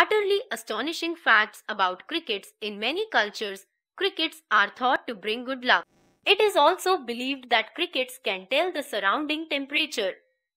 utterly astonishing facts about crickets. In many cultures, crickets are thought to bring good luck. It is also believed that crickets can tell the surrounding temperature.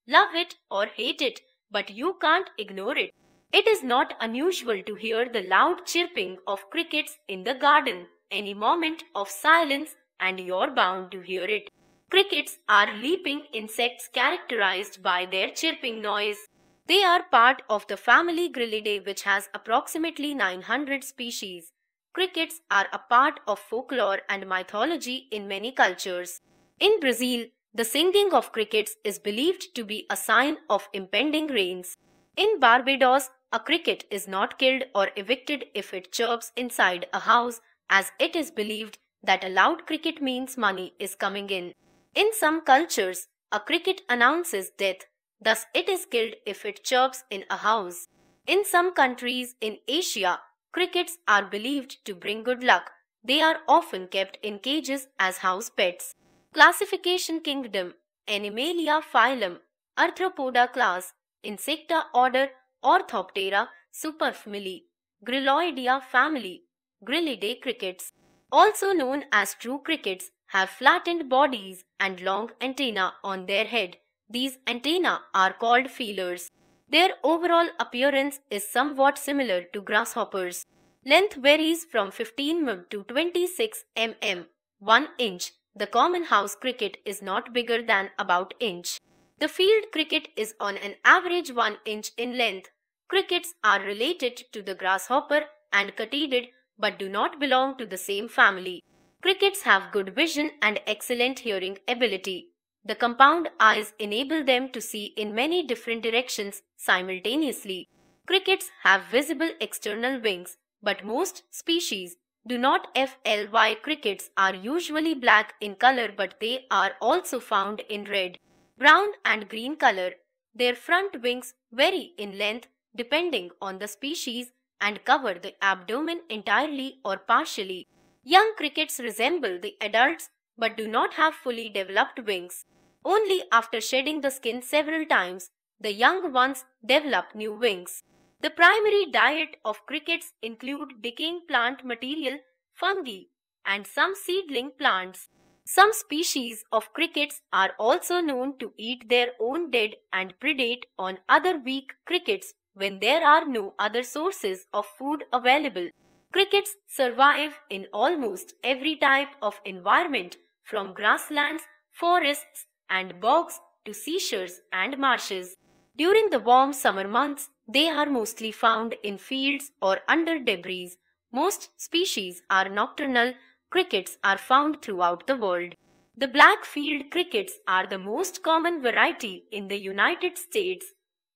Love it or hate it, but you can't ignore it. It is not unusual to hear the loud chirping of crickets in the garden. Any moment of silence and you're bound to hear it. Crickets are leaping insects characterized by their chirping noise. They are part of the family Grillidae which has approximately 900 species. Crickets are a part of folklore and mythology in many cultures. In Brazil, the singing of crickets is believed to be a sign of impending rains. In Barbados, a cricket is not killed or evicted if it chirps inside a house as it is believed that a loud cricket means money is coming in. In some cultures, a cricket announces death Thus, it is killed if it chirps in a house. In some countries in Asia, crickets are believed to bring good luck. They are often kept in cages as house pets. Classification Kingdom Animalia phylum Arthropoda class Insecta order Orthoptera superfamily Grilloidea family Grillidae crickets also known as true crickets have flattened bodies and long antennae on their head. These antenna are called feelers. Their overall appearance is somewhat similar to grasshoppers. Length varies from 15 mm to 26 mm, 1 inch. The common house cricket is not bigger than about inch. The field cricket is on an average 1 inch in length. Crickets are related to the grasshopper and katydid but do not belong to the same family. Crickets have good vision and excellent hearing ability. The compound eyes enable them to see in many different directions simultaneously. Crickets have visible external wings, but most species do not. FLY crickets are usually black in color, but they are also found in red, brown, and green color. Their front wings vary in length depending on the species and cover the abdomen entirely or partially. Young crickets resemble the adults but do not have fully developed wings. Only after shedding the skin several times, the young ones develop new wings. The primary diet of crickets include decaying plant material, fungi, and some seedling plants. Some species of crickets are also known to eat their own dead and predate on other weak crickets when there are no other sources of food available. Crickets survive in almost every type of environment from grasslands, forests and bogs to seashores and marshes. During the warm summer months, they are mostly found in fields or under debris. Most species are nocturnal. Crickets are found throughout the world. The black field crickets are the most common variety in the United States.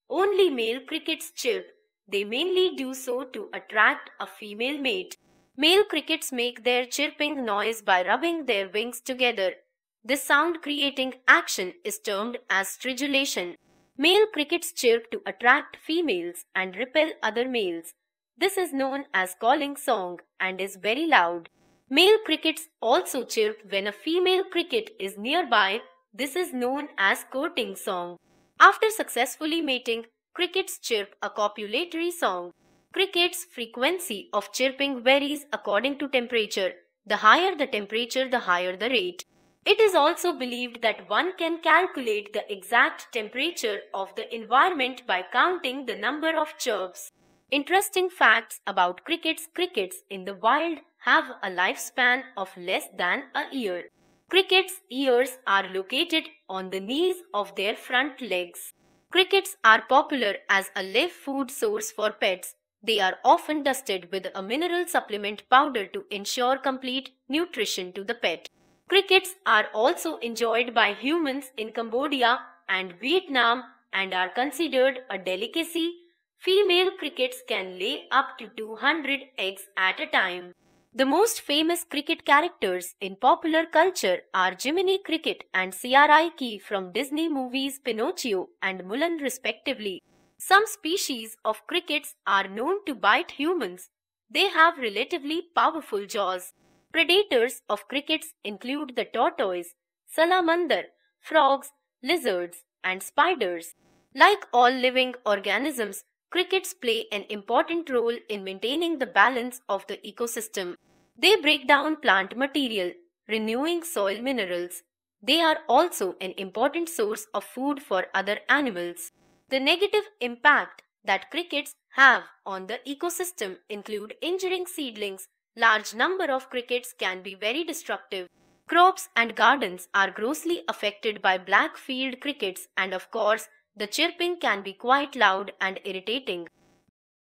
Only male crickets chirp they mainly do so to attract a female mate. Male crickets make their chirping noise by rubbing their wings together. This sound creating action is termed as stridulation. Male crickets chirp to attract females and repel other males. This is known as calling song and is very loud. Male crickets also chirp when a female cricket is nearby. This is known as courting song. After successfully mating, Crickets chirp a copulatory song. Crickets' frequency of chirping varies according to temperature. The higher the temperature, the higher the rate. It is also believed that one can calculate the exact temperature of the environment by counting the number of chirps. Interesting facts about crickets Crickets in the wild have a lifespan of less than a year. Crickets' ears are located on the knees of their front legs. Crickets are popular as a live food source for pets. They are often dusted with a mineral supplement powder to ensure complete nutrition to the pet. Crickets are also enjoyed by humans in Cambodia and Vietnam and are considered a delicacy. Female crickets can lay up to 200 eggs at a time. The most famous cricket characters in popular culture are Jiminy Cricket and CRI Key from Disney movies Pinocchio and Mulan respectively. Some species of crickets are known to bite humans. They have relatively powerful jaws. Predators of crickets include the tortoise, salamander, frogs, lizards, and spiders. Like all living organisms, crickets play an important role in maintaining the balance of the ecosystem. They break down plant material, renewing soil minerals. They are also an important source of food for other animals. The negative impact that crickets have on the ecosystem include injuring seedlings. Large number of crickets can be very destructive. Crops and gardens are grossly affected by black field crickets and of course, the chirping can be quite loud and irritating.